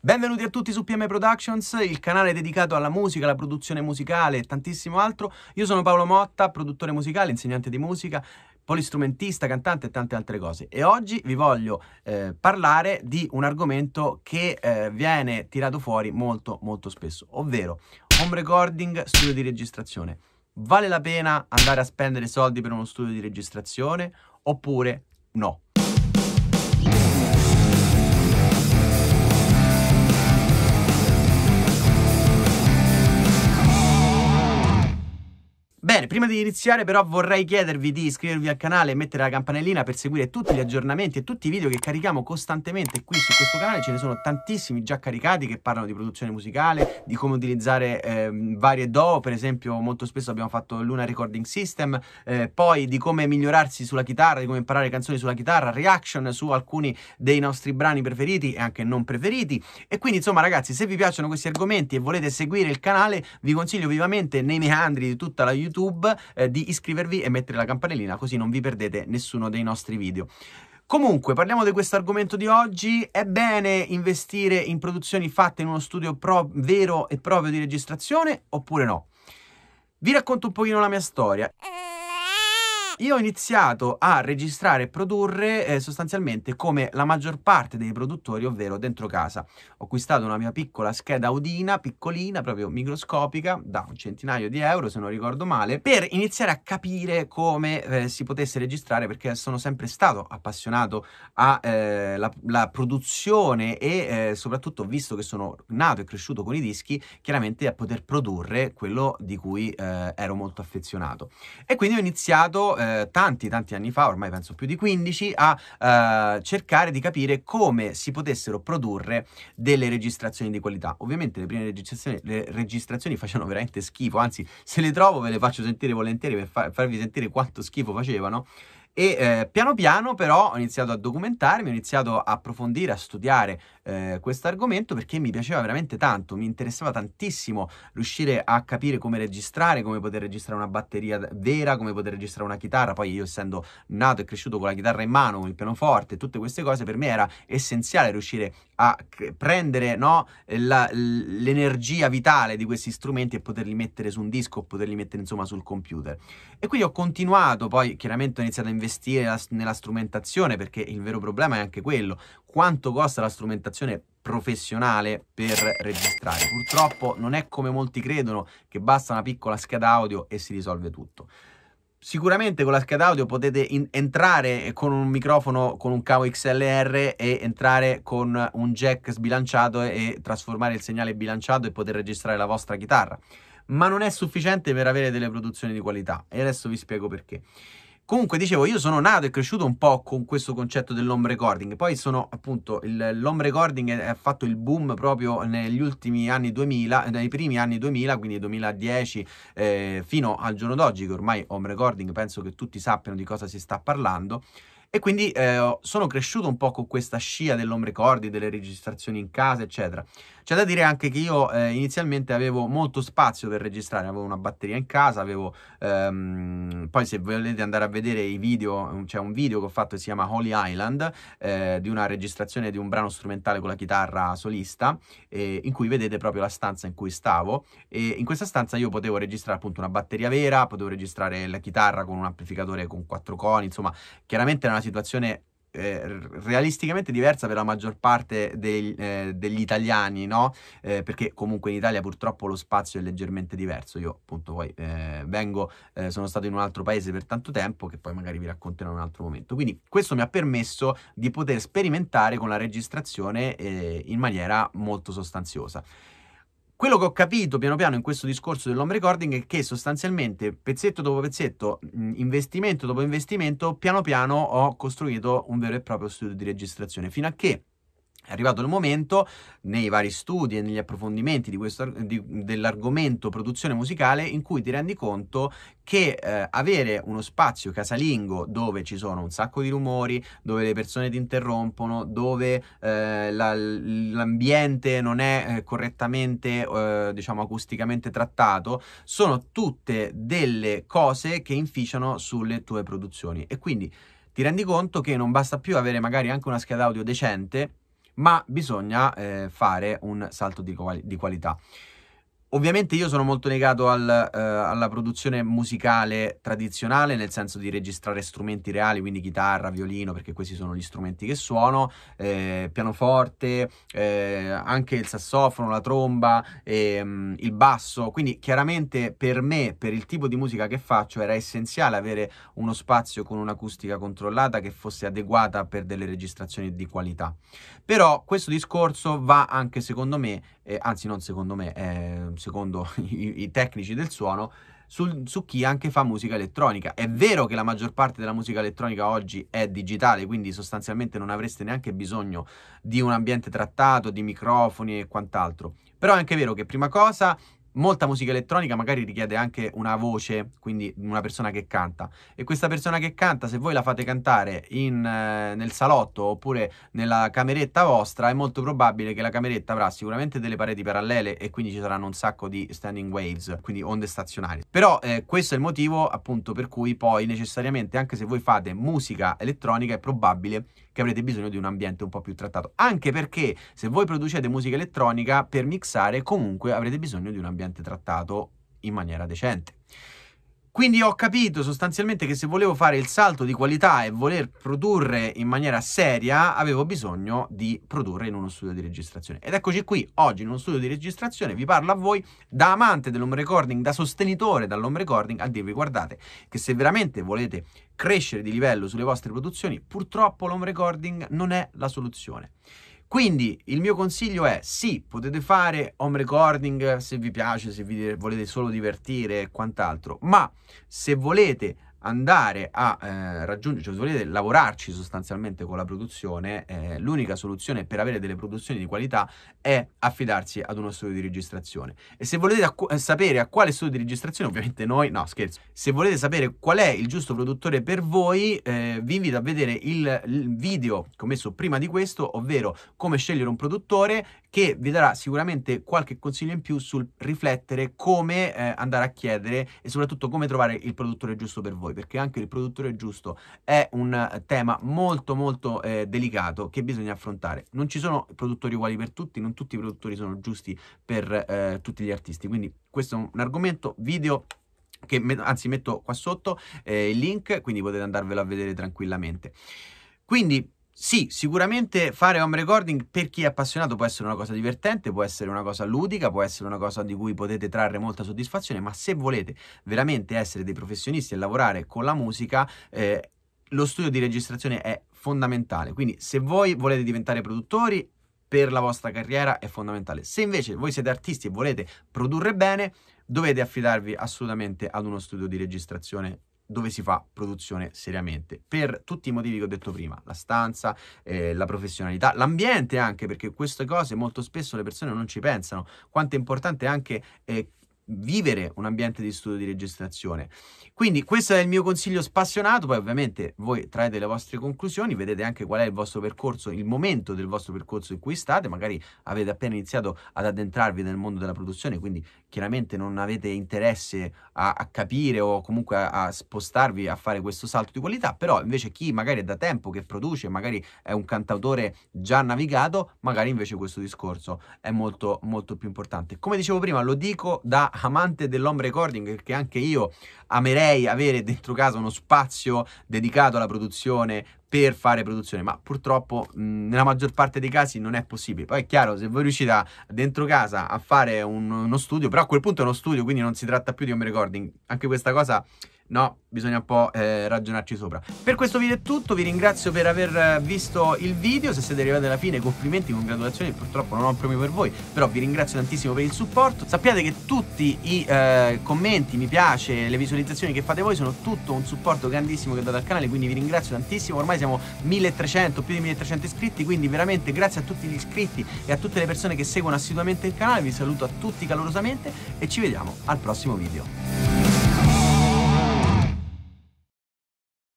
Benvenuti a tutti su PM Productions, il canale dedicato alla musica, alla produzione musicale e tantissimo altro. Io sono Paolo Motta, produttore musicale, insegnante di musica, polistrumentista, cantante e tante altre cose. E oggi vi voglio eh, parlare di un argomento che eh, viene tirato fuori molto molto spesso, ovvero home recording, studio di registrazione. Vale la pena andare a spendere soldi per uno studio di registrazione oppure no? Bene, prima di iniziare però vorrei chiedervi di iscrivervi al canale e mettere la campanellina per seguire tutti gli aggiornamenti e tutti i video che carichiamo costantemente qui su questo canale, ce ne sono tantissimi già caricati che parlano di produzione musicale, di come utilizzare eh, varie DO, per esempio molto spesso abbiamo fatto l'Una Recording System, eh, poi di come migliorarsi sulla chitarra, di come imparare canzoni sulla chitarra, reaction su alcuni dei nostri brani preferiti e anche non preferiti e quindi insomma ragazzi se vi piacciono questi argomenti e volete seguire il canale vi consiglio vivamente nei meandri di tutta la YouTube YouTube, eh, di iscrivervi e mettere la campanellina così non vi perdete nessuno dei nostri video. Comunque, parliamo di questo argomento di oggi. È bene investire in produzioni fatte in uno studio pro- vero e proprio di registrazione oppure no? Vi racconto un pochino la mia storia. Eh. Io ho iniziato a registrare e produrre eh, sostanzialmente come la maggior parte dei produttori, ovvero dentro casa. Ho acquistato una mia piccola scheda Udina, piccolina, proprio microscopica, da un centinaio di euro se non ricordo male, per iniziare a capire come eh, si potesse registrare perché sono sempre stato appassionato alla eh, produzione e eh, soprattutto visto che sono nato e cresciuto con i dischi, chiaramente a poter produrre quello di cui eh, ero molto affezionato. E quindi ho iniziato eh, eh, tanti tanti anni fa, ormai penso più di 15, a eh, cercare di capire come si potessero produrre delle registrazioni di qualità. Ovviamente le prime registrazioni, le registrazioni facevano veramente schifo, anzi se le trovo ve le faccio sentire volentieri per fa- farvi sentire quanto schifo facevano, e eh, piano piano però ho iniziato a documentarmi, ho iniziato a approfondire, a studiare eh, questo argomento perché mi piaceva veramente tanto, mi interessava tantissimo riuscire a capire come registrare, come poter registrare una batteria vera, come poter registrare una chitarra. Poi io essendo nato e cresciuto con la chitarra in mano, con il pianoforte, tutte queste cose, per me era essenziale riuscire a prendere no, la, l'energia vitale di questi strumenti e poterli mettere su un disco o poterli mettere insomma sul computer. E quindi ho continuato, poi chiaramente ho iniziato a investire investire nella strumentazione, perché il vero problema è anche quello. Quanto costa la strumentazione professionale per registrare? Purtroppo non è come molti credono che basta una piccola scheda audio e si risolve tutto. Sicuramente con la scheda audio potete entrare con un microfono con un cavo XLR e entrare con un jack sbilanciato e trasformare il segnale bilanciato e poter registrare la vostra chitarra ma non è sufficiente per avere delle produzioni di qualità e adesso vi spiego perché. Comunque, dicevo, io sono nato e cresciuto un po' con questo concetto dell'home recording. Poi sono, appunto, il, l'home recording ha fatto il boom proprio negli ultimi anni 2000, nei primi anni 2000, quindi 2010, eh, fino al giorno d'oggi, che ormai home recording penso che tutti sappiano di cosa si sta parlando. E quindi eh, sono cresciuto un po' con questa scia dell'ombre cordi, delle registrazioni in casa, eccetera. C'è da dire anche che io eh, inizialmente avevo molto spazio per registrare, avevo una batteria in casa, avevo... Ehm, poi se volete andare a vedere i video, c'è un video che ho fatto che si chiama Holy Island, eh, di una registrazione di un brano strumentale con la chitarra solista, eh, in cui vedete proprio la stanza in cui stavo. E in questa stanza io potevo registrare appunto una batteria vera, potevo registrare la chitarra con un amplificatore con quattro coni, insomma, chiaramente era una una situazione eh, realisticamente diversa per la maggior parte dei, eh, degli italiani, no? Eh, perché comunque in Italia purtroppo lo spazio è leggermente diverso. Io appunto poi eh, vengo, eh, sono stato in un altro paese per tanto tempo che poi magari vi racconterò in un altro momento. Quindi questo mi ha permesso di poter sperimentare con la registrazione in maniera molto sostanziosa. Quello che ho capito piano piano in questo discorso dell'home recording è che sostanzialmente pezzetto dopo pezzetto, investimento dopo investimento, piano piano ho costruito un vero e proprio studio di registrazione fino a che è arrivato il momento, nei vari studi e negli approfondimenti dell'argomento produzione musicale, in cui ti rendi conto che eh, avere uno spazio casalingo dove ci sono un sacco di rumori, dove le persone ti interrompono, dove eh, la, l'ambiente non è eh, correttamente, eh, diciamo, acusticamente trattato, sono tutte delle cose che inficiano sulle tue produzioni. E quindi ti rendi conto che non basta più avere magari anche una scheda audio decente, ma bisogna eh, fare un salto di, quali di qualità. Ovviamente io sono molto legato al, eh, alla produzione musicale tradizionale, nel senso di registrare strumenti reali, quindi chitarra, violino, perché questi sono gli strumenti che suono, eh, pianoforte, eh, anche il sassofono, la tromba, ehm, il basso. Quindi chiaramente per me, per il tipo di musica che faccio, era essenziale avere uno spazio con un'acustica controllata che fosse adeguata per delle registrazioni di qualità. Però questo discorso va anche secondo me eh, anzi non secondo me, eh, secondo i, i, tecnici del suono, sul, su chi anche fa musica elettronica. È vero che la maggior parte della musica elettronica oggi è digitale, quindi sostanzialmente non avreste neanche bisogno di un ambiente trattato, di microfoni e quant'altro. Però è anche vero che prima cosa molta musica elettronica magari richiede anche una voce, quindi una persona che canta. E questa persona che canta, se voi la fate cantare in, eh, nel salotto oppure nella cameretta vostra, è molto probabile che la cameretta avrà sicuramente delle pareti parallele e quindi ci saranno un sacco di standing waves, quindi onde stazionarie. Però eh, questo è il motivo appunto per cui poi necessariamente anche se voi fate musica elettronica è probabile che che avrete bisogno di un ambiente un po' più trattato. Anche perché se voi producete musica elettronica per mixare comunque avrete bisogno di un ambiente trattato in maniera decente. Quindi ho capito sostanzialmente che se volevo fare il salto di qualità e voler produrre in maniera seria, avevo bisogno di produrre in uno studio di registrazione. Ed eccoci qui, oggi in uno studio di registrazione vi parlo a voi da amante dell'home recording, da sostenitore dell'home recording, a dirvi guardate che se veramente volete crescere di livello sulle vostre produzioni, purtroppo l'home recording non è la soluzione. Quindi il mio consiglio è sì, potete fare home recording se vi piace, se vi volete solo divertire e quant'altro, ma se volete andare a eh, raggiungere, cioè se volete lavorarci sostanzialmente con la produzione, eh, l'unica soluzione per avere delle produzioni di qualità è affidarsi ad uno studio di registrazione. E se volete a eh, sapere a quale studio di registrazione, ovviamente noi, no scherzo, se volete sapere qual è il giusto produttore per voi, eh, vi invito a vedere il, il video che ho messo prima di questo, ovvero come scegliere un produttore che vi darà sicuramente qualche consiglio in più sul riflettere come eh, andare a chiedere e soprattutto come trovare il produttore giusto per voi voi perché anche il produttore giusto è un eh, tema molto molto eh, delicato che bisogna affrontare. Non ci sono produttori uguali per tutti, non tutti i produttori sono giusti per eh, tutti gli artisti, quindi questo è un argomento video che met anzi metto qua sotto eh, il link, quindi potete andarvelo a vedere tranquillamente. Quindi sì, sicuramente fare home recording per chi è appassionato può essere una cosa divertente, può essere una cosa ludica, può essere una cosa di cui potete trarre molta soddisfazione, ma se volete veramente essere dei professionisti e lavorare con la musica, eh, lo studio di registrazione è fondamentale. Quindi se voi volete diventare produttori per la vostra carriera è fondamentale. Se invece voi siete artisti e volete produrre bene, dovete affidarvi assolutamente ad uno studio di registrazione dove si fa produzione seriamente per tutti i motivi che ho detto prima la stanza eh, la professionalità l'ambiente anche perché queste cose molto spesso le persone non ci pensano quanto è importante anche eh, vivere un ambiente di studio di registrazione. Quindi questo è il mio consiglio spassionato, poi ovviamente voi traete le vostre conclusioni, vedete anche qual è il vostro percorso, il momento del vostro percorso in cui state, magari avete appena iniziato ad addentrarvi nel mondo della produzione, quindi chiaramente non avete interesse a, a capire o comunque a, a, spostarvi a fare questo salto di qualità, però invece chi magari è da tempo che produce, magari è un cantautore già navigato, magari invece questo discorso è molto molto più importante. Come dicevo prima, lo dico da amante dell'home recording, perché anche io amerei avere dentro casa uno spazio dedicato alla produzione per fare produzione, ma purtroppo mh, nella maggior parte dei casi non è possibile. Poi è chiaro, se voi riuscite a, dentro casa a fare un, uno studio, però a quel punto è uno studio, quindi non si tratta più di home recording. Anche questa cosa no, bisogna un po' eh, ragionarci sopra. Per questo video è tutto, vi ringrazio per aver visto il video, se siete arrivati alla fine complimenti, congratulazioni, purtroppo non ho un premio per voi, però vi ringrazio tantissimo per il supporto. Sappiate che tutti i eh, commenti, mi piace, le visualizzazioni che fate voi sono tutto un supporto grandissimo che date al canale, quindi vi ringrazio tantissimo, ormai ormai siamo 1300, più di 1300 iscritti, quindi veramente grazie a tutti gli iscritti e a tutte le persone che seguono assiduamente il canale, vi saluto a tutti calorosamente e ci vediamo al prossimo video.